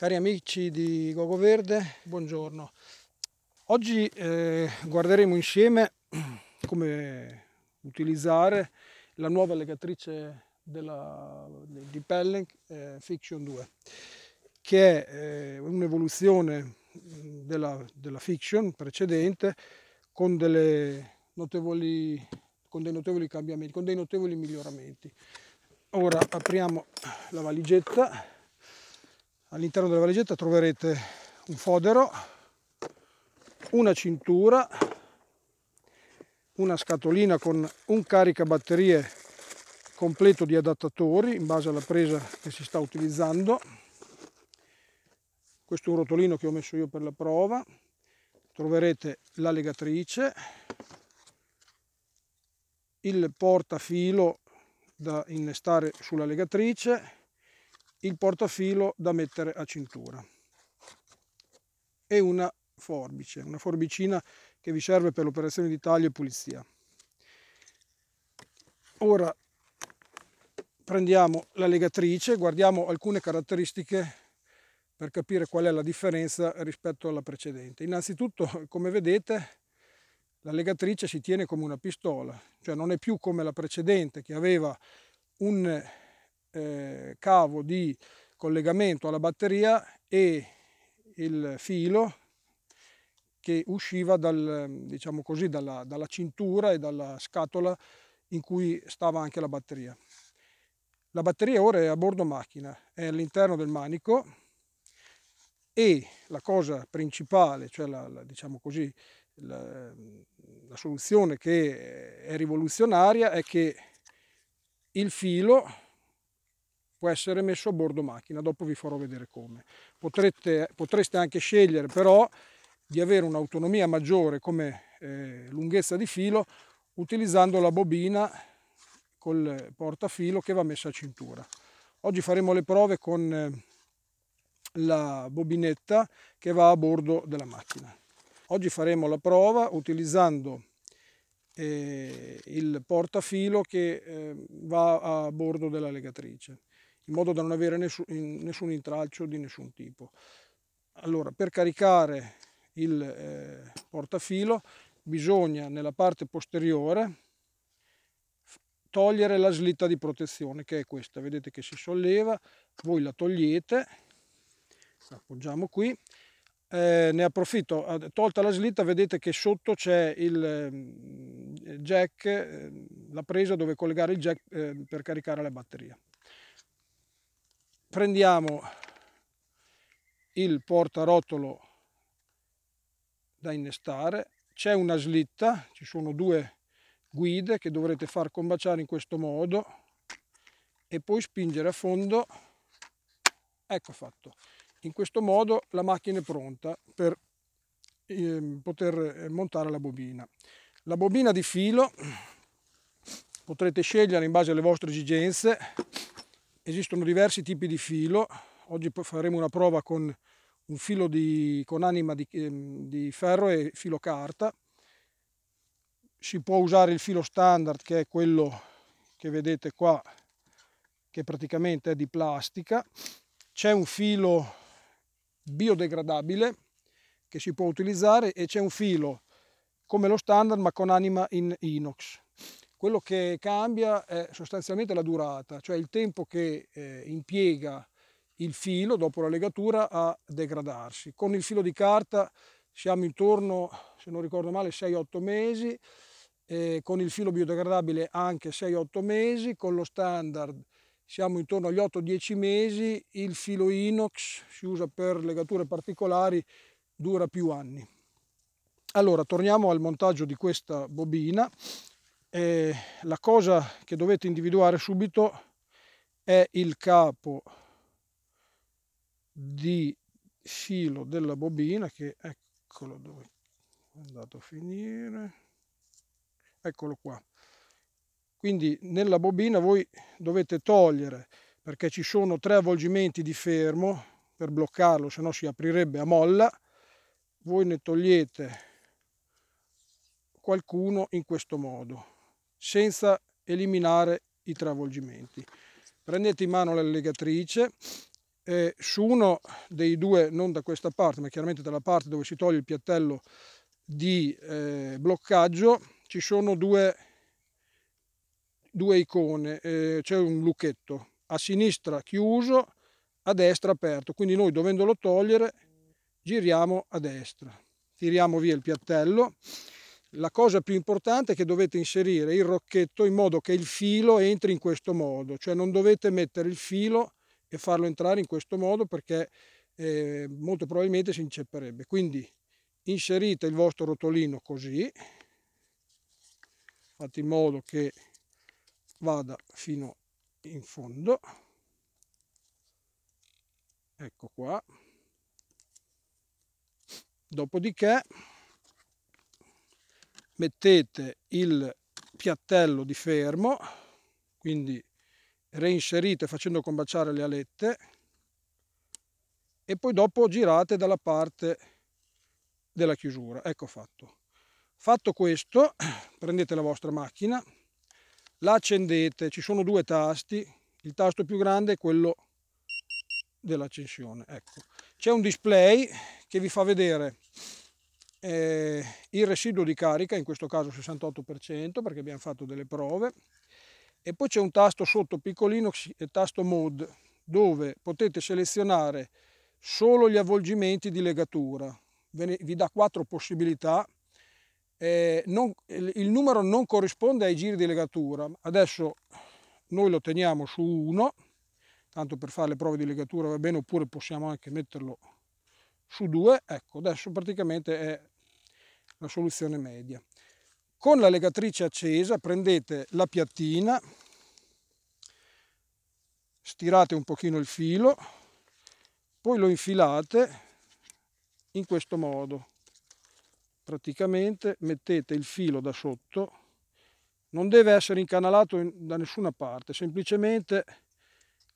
Cari amici di Gogo Verde, buongiorno. Oggi eh, guarderemo insieme come utilizzare la nuova legatrice della, di Pelling eh, Fiction 2, che è eh, un'evoluzione della, della, Fiction precedente con, notevoli, con, dei notevoli cambiamenti, con dei notevoli miglioramenti. Ora apriamo la valigetta all'interno della valigetta troverete un fodero, una cintura, una scatolina con un caricabatterie completo di adattatori in base alla presa che si sta utilizzando. Questo è un rotolino che ho messo io per la prova. Troverete la legatrice, il portafilo da innestare sulla legatrice, il portafilo da mettere a cintura e una forbice, una forbicina che vi serve per l'operazione di taglio e pulizia. Ora prendiamo la legatrice, guardiamo alcune caratteristiche per capire qual è la differenza rispetto alla precedente. Innanzitutto, come vedete, la legatrice si tiene come una pistola, cioè non è più come la precedente che aveva un eh, cavo di collegamento alla batteria e il filo che usciva dal, diciamo così, dalla, dalla cintura e dalla scatola in cui stava anche la batteria. La batteria ora è a bordo macchina, è all'interno del manico e la cosa principale, cioè la, la, diciamo così, la, la, soluzione che è rivoluzionaria è che il filo può essere messo a bordo macchina, dopo vi farò vedere come. Potrete, potreste anche scegliere però di avere un'autonomia maggiore come eh, lunghezza di filo utilizzando la bobina col portafilo che va messa a cintura. Oggi faremo le prove con eh, la bobinetta che va a bordo della macchina. Oggi faremo la prova utilizzando eh, il portafilo che eh, va a bordo della legatrice in modo da non avere nessun, nessun intralcio di nessun tipo. Allora, per caricare il eh, portafilo bisogna nella parte posteriore togliere la slitta di protezione che è questa, vedete che si solleva, voi la togliete, appoggiamo qui, eh, ne approfitto, tolta la slitta vedete che sotto c'è il mm, jack, eh, la presa dove collegare il jack eh, per caricare la batteria prendiamo il portarotolo da innestare, c'è una slitta, ci sono due guide che dovrete far combaciare in questo modo e poi spingere a fondo, ecco fatto. In questo modo la macchina è pronta per ehm, eh, poter montare la bobina. La bobina di filo potrete scegliere in base alle vostre esigenze, Esistono diversi tipi di filo, oggi faremo una prova con un filo di, con anima di, ehm, di ferro e filo carta. Si può usare il filo standard che è quello che vedete qua che praticamente è di plastica. C'è un filo biodegradabile che si può utilizzare e c'è un filo come lo standard ma con anima in inox. Quello che cambia è sostanzialmente la durata, cioè il tempo che eh, impiega il filo dopo la legatura a degradarsi. Con il filo di carta siamo intorno, se non ricordo male, 6-8 mesi, eh, con il filo biodegradabile anche 6-8 mesi, con lo standard siamo intorno agli 8-10 mesi, il filo inox si usa per legature particolari, dura più anni. Allora, torniamo al montaggio di questa bobina eh, la cosa che dovete individuare subito è il capo di filo della bobina che eccolo dove è andato a finire eccolo qua quindi nella bobina voi dovete togliere perché ci sono tre avvolgimenti di fermo per bloccarlo se no si aprirebbe a molla voi ne togliete qualcuno in questo modo senza eliminare i travolgimenti. Prendete in mano l'allegatrice legatrice, su uno dei due, non da questa parte, ma chiaramente dalla parte dove si toglie il piattello di eh, bloccaggio, ci sono due, due icone, eh, c'è un lucchetto, a sinistra chiuso, a destra aperto, quindi noi dovendolo togliere giriamo a destra, tiriamo via il piattello la cosa più importante è che dovete inserire il rocchetto in modo che il filo entri in questo modo, cioè non dovete mettere il filo e farlo entrare in questo modo perché eh, molto probabilmente si incepperebbe. Quindi inserite il vostro rotolino così, fate in modo che vada fino in fondo, ecco qua, dopodiché mettete il piattello di fermo, quindi reinserite facendo combaciare le alette e poi dopo girate dalla parte della chiusura. Ecco fatto. Fatto questo, prendete la vostra macchina, la accendete, ci sono due tasti, il tasto più grande è quello dell'accensione. Ecco. C'è un display che vi fa vedere eh, il residuo di carica, in questo caso 68% perché abbiamo fatto delle prove, e poi c'è un tasto sotto piccolino, eh, tasto mod, dove potete selezionare solo gli avvolgimenti di legatura. Vi dà quattro possibilità. Eh, non, il numero non corrisponde ai giri di legatura. Adesso noi lo teniamo su 1, tanto per fare le prove di legatura va bene, oppure possiamo anche metterlo su 2. Ecco, adesso praticamente è la soluzione media. Con la legatrice accesa prendete la piattina, stirate un pochino il filo, poi lo infilate in questo modo. Praticamente mettete il filo da sotto, non deve essere incanalato da nessuna parte, semplicemente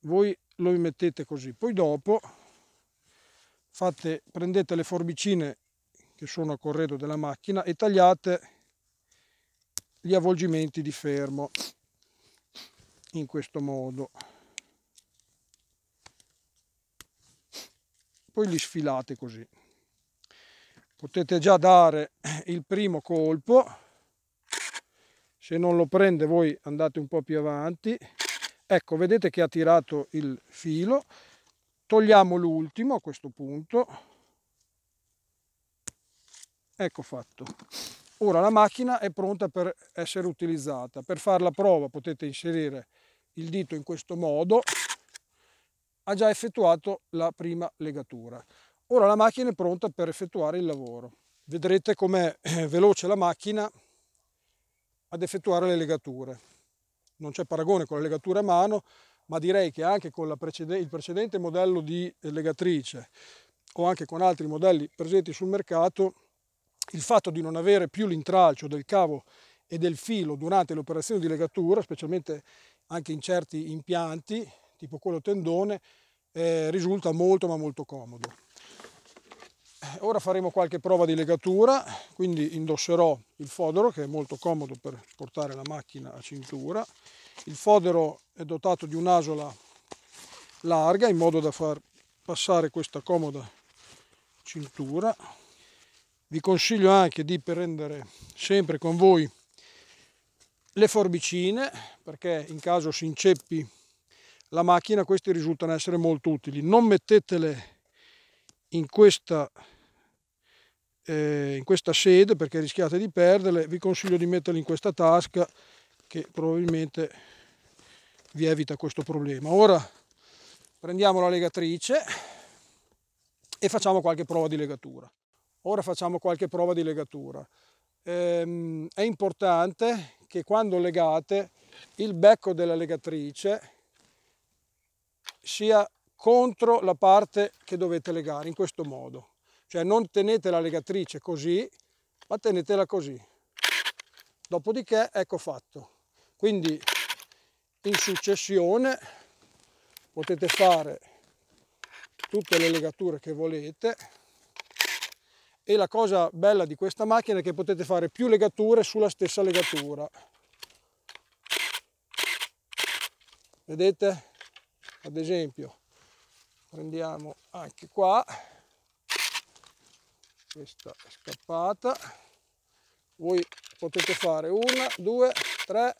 voi lo mettete così. Poi dopo fate, prendete le forbicine che sono a corredo della macchina e tagliate gli avvolgimenti di fermo in questo modo poi li sfilate così potete già dare il primo colpo se non lo prende voi andate un po' più avanti ecco vedete che ha tirato il filo togliamo l'ultimo a questo punto Ecco fatto. Ora la macchina è pronta per essere utilizzata. Per fare la prova potete inserire il dito in questo modo. Ha già effettuato la prima legatura. Ora la macchina è pronta per effettuare il lavoro. Vedrete com'è eh, veloce la macchina ad effettuare le legature. Non c'è paragone con le legature a mano, ma direi che anche con precede il precedente modello di legatrice o anche con altri modelli presenti sul mercato il fatto di non avere più l'intralcio del cavo e del filo durante le operazioni di legatura, specialmente anche in certi impianti, tipo quello tendone, eh, risulta molto ma molto comodo. Ora faremo qualche prova di legatura, quindi indosserò il fodero che è molto comodo per portare la macchina a cintura. Il fodero è dotato di un'asola larga in modo da far passare questa comoda cintura vi consiglio anche di prendere sempre con voi le forbicine perché in caso si inceppi la macchina queste risultano essere molto utili non mettetele in questa, eh, in questa sede perché rischiate di perderle vi consiglio di metterle in questa tasca che probabilmente vi evita questo problema ora prendiamo la legatrice e facciamo qualche prova di legatura Ora facciamo qualche prova di legatura. Ehm, è importante che quando legate il becco della legatrice sia contro la parte che dovete legare in questo modo cioè non tenete la legatrice così ma tenetela così dopodiché ecco fatto quindi in successione potete fare tutte le legature che volete e la cosa bella di questa macchina è che potete fare più legature sulla stessa legatura vedete ad esempio prendiamo anche qua questa è scappata voi potete fare una due tre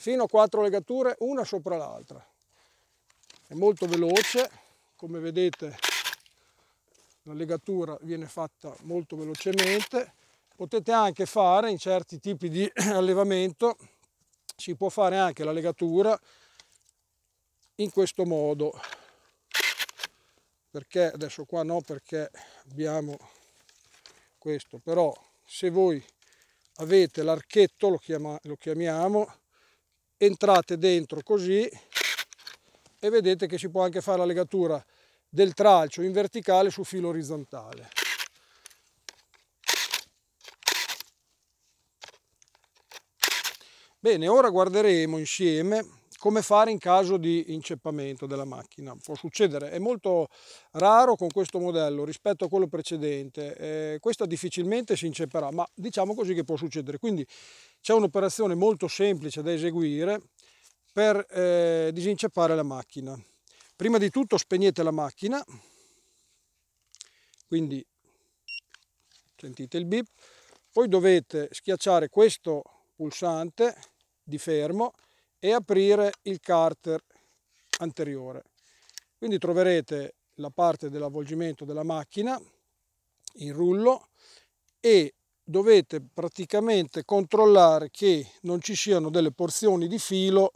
fino a quattro legature una sopra l'altra è molto veloce come vedete la legatura viene fatta molto velocemente. Potete anche fare in certi tipi di allevamento, si può fare anche la legatura in questo modo, perché adesso qua no perché abbiamo questo, però se voi avete l'archetto, lo, chiama, lo chiamiamo, entrate dentro così e vedete che si può anche fare la legatura del tralcio in verticale su filo orizzontale. Bene, ora guarderemo insieme come fare in caso di inceppamento della macchina. Può succedere, è molto raro con questo modello rispetto a quello precedente, eh, questa difficilmente si incepperà, ma diciamo così che può succedere. Quindi c'è un'operazione molto semplice da eseguire per eh, disinceppare la macchina. Prima di tutto spegnete la macchina, quindi sentite il bip, poi dovete schiacciare questo pulsante di fermo e aprire il carter anteriore. Quindi troverete la parte dell'avvolgimento della macchina in rullo e dovete praticamente controllare che non ci siano delle porzioni di filo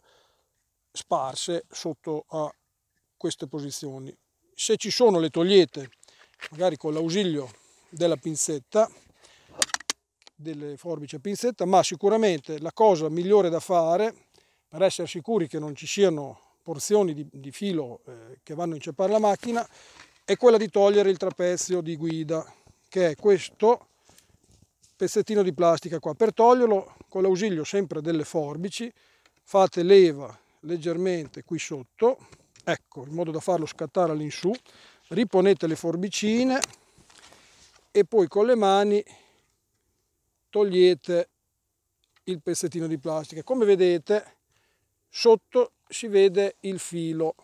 sparse sotto a queste posizioni. Se ci sono le togliete, magari con l'ausilio della pinzetta, delle forbici a pinzetta, ma sicuramente la cosa migliore da fare, per essere sicuri che non ci siano porzioni di, di filo eh, che vanno a inceppare la macchina, è quella di togliere il trapezio di guida, che è questo pezzettino di plastica qua. Per toglierlo, con l'ausilio sempre delle forbici, fate leva leggermente qui sotto ecco in modo da farlo scattare all'insù riponete le forbicine e poi con le mani togliete il pezzettino di plastica come vedete sotto si vede il filo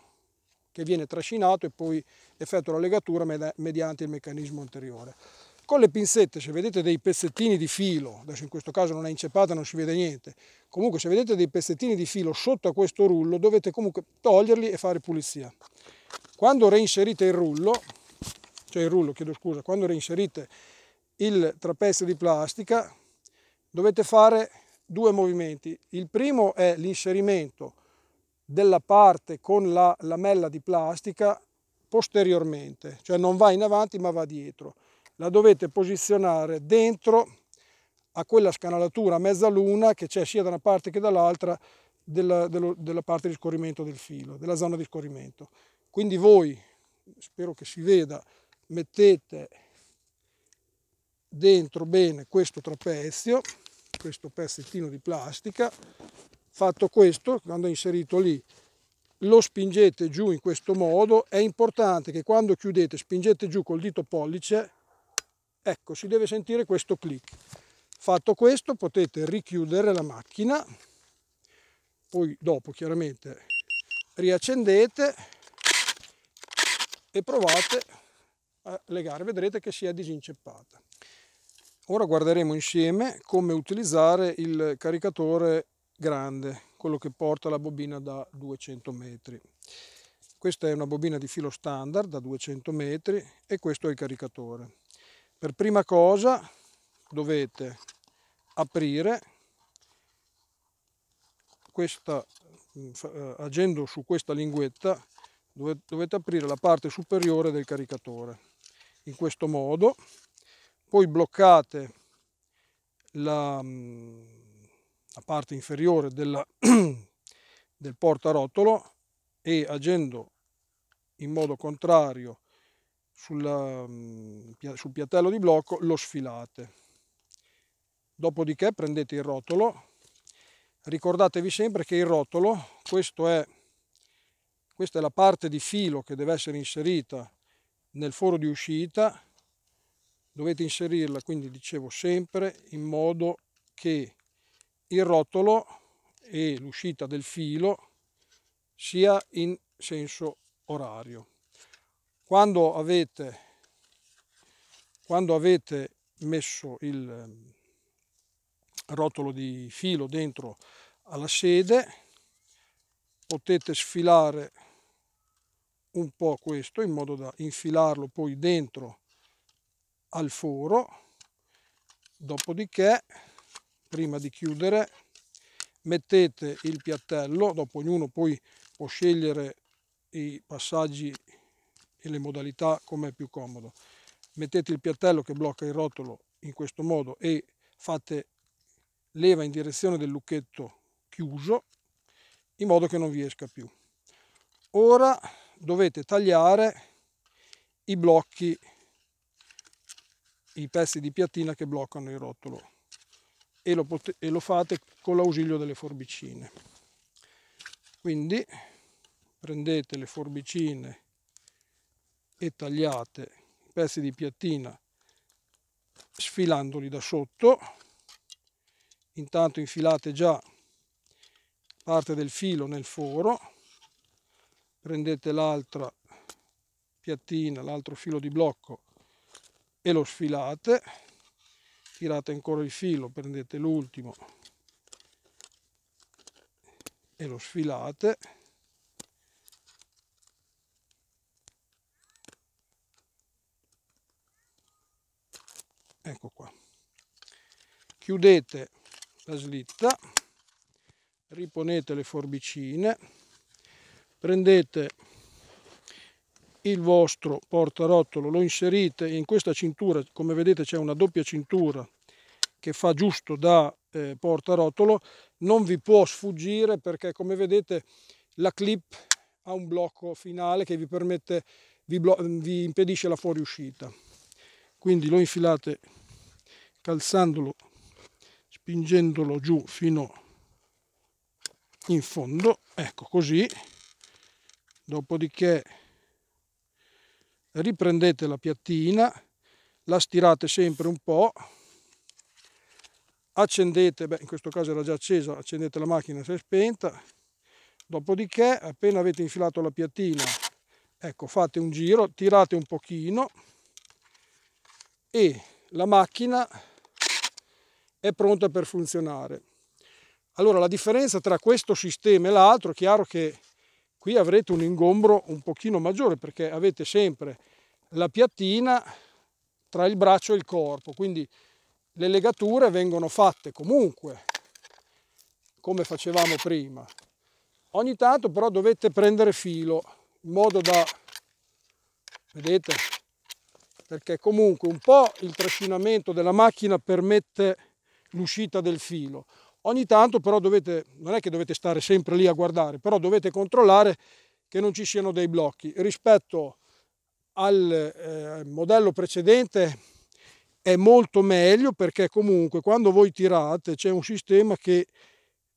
che viene trascinato e poi effettua la legatura mediante il meccanismo anteriore con le pinzette, se vedete dei pezzettini di filo, adesso in questo caso non è inceppata, non si vede niente, comunque se vedete dei pezzettini di filo sotto a questo rullo, dovete comunque toglierli e fare pulizia. Quando reinserite il rullo, cioè il rullo, chiedo scusa, quando reinserite il trapezio di plastica, dovete fare due movimenti. Il primo è l'inserimento della parte con la lamella di plastica posteriormente, cioè non va in avanti ma va dietro la dovete posizionare dentro a quella scanalatura mezzaluna che c'è sia da una parte che dall'altra della, della parte di scorrimento del filo, della zona di scorrimento. Quindi voi, spero che si veda, mettete dentro bene questo trapezio, questo pezzettino di plastica, fatto questo, quando è inserito lì, lo spingete giù in questo modo, è importante che quando chiudete spingete giù col dito pollice Ecco, si deve sentire questo click. Fatto questo potete richiudere la macchina, poi dopo chiaramente riaccendete e provate a legare, vedrete che si è disinceppata. Ora guarderemo insieme come utilizzare il caricatore grande, quello che porta la bobina da 200 metri. Questa è una bobina di filo standard da 200 metri e questo è il caricatore. Per prima cosa dovete aprire questa, mm, eh, agendo su questa linguetta, dovete aprire la parte superiore del caricatore. In questo modo, poi bloccate la, mm, la parte inferiore della, del portarotolo e agendo in modo contrario sulla, mhmm, sul piattello di blocco, lo sfilate. Dopodiché prendete il rotolo, ricordatevi sempre che il rotolo, è, questa è la parte di filo che deve essere inserita nel foro di uscita, dovete inserirla quindi dicevo sempre in modo che il rotolo e l'uscita del filo sia in senso orario. Quando avete, quando avete messo il rotolo di filo dentro alla sede, potete sfilare un po' questo in modo da infilarlo poi dentro al foro dopodiché prima di chiudere mettete il piattello dopo ognuno poi può scegliere i passaggi e le modalità come è più comodo. Mettete il piattello che blocca il rotolo in questo modo e fate leva in direzione del lucchetto chiuso in modo che non vi esca più. Ora dovete tagliare i blocchi, i pezzi di piattina che bloccano il rotolo e lo, e lo fate con l'ausilio delle forbicine. Quindi prendete le forbicine e tagliate i pezzi di piattina sfilandoli da sotto intanto infilate già parte del filo nel foro prendete l'altra piattina l'altro filo di blocco e lo sfilate tirate ancora il filo prendete l'ultimo e lo sfilate ecco qua chiudete la slitta riponete le forbicine prendete il vostro portarotolo lo inserite in questa cintura come vedete c'è una doppia cintura che fa giusto da eh, portarotolo non vi può sfuggire perché come vedete la clip ha un blocco finale che vi permette vi, vi impedisce la fuoriuscita quindi lo infilate calzandolo spingendolo giù fino in fondo ecco così dopodiché riprendete la piattina la stirate sempre un po accendete beh in questo caso era già accesa accendete la macchina se è spenta dopodiché appena avete infilato la piattina ecco fate un giro tirate un pochino e la macchina è pronta per funzionare. Allora la differenza tra questo sistema e l'altro è chiaro che qui avrete un ingombro un pochino maggiore perché avete sempre la piattina tra il braccio e il corpo, quindi le legature vengono fatte comunque come facevamo prima. Ogni tanto però dovete prendere filo in modo da, vedete, perché comunque un po' il trascinamento della macchina permette l'uscita del filo. Ogni tanto però dovete, non è che dovete stare sempre lì a guardare, però dovete controllare che non ci siano dei blocchi. Rispetto al eh, modello precedente è molto meglio perché comunque quando voi tirate c'è un sistema che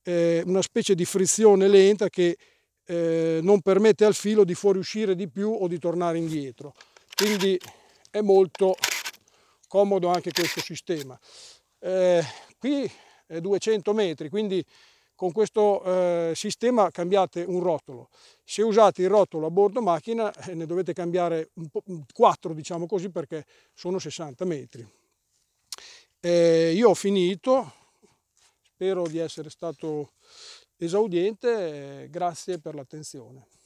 è eh, una specie di frizione lenta che eh, non permette al filo di fuoriuscire di più o di tornare indietro. Quindi è molto comodo anche questo sistema. Eh, qui è 200 metri, quindi con questo eh, sistema cambiate un rotolo. Se usate il rotolo a bordo macchina eh, ne dovete cambiare 4 diciamo così perché sono 60 metri. Eh, io ho finito, spero di essere stato esaudiente, eh, grazie per l'attenzione.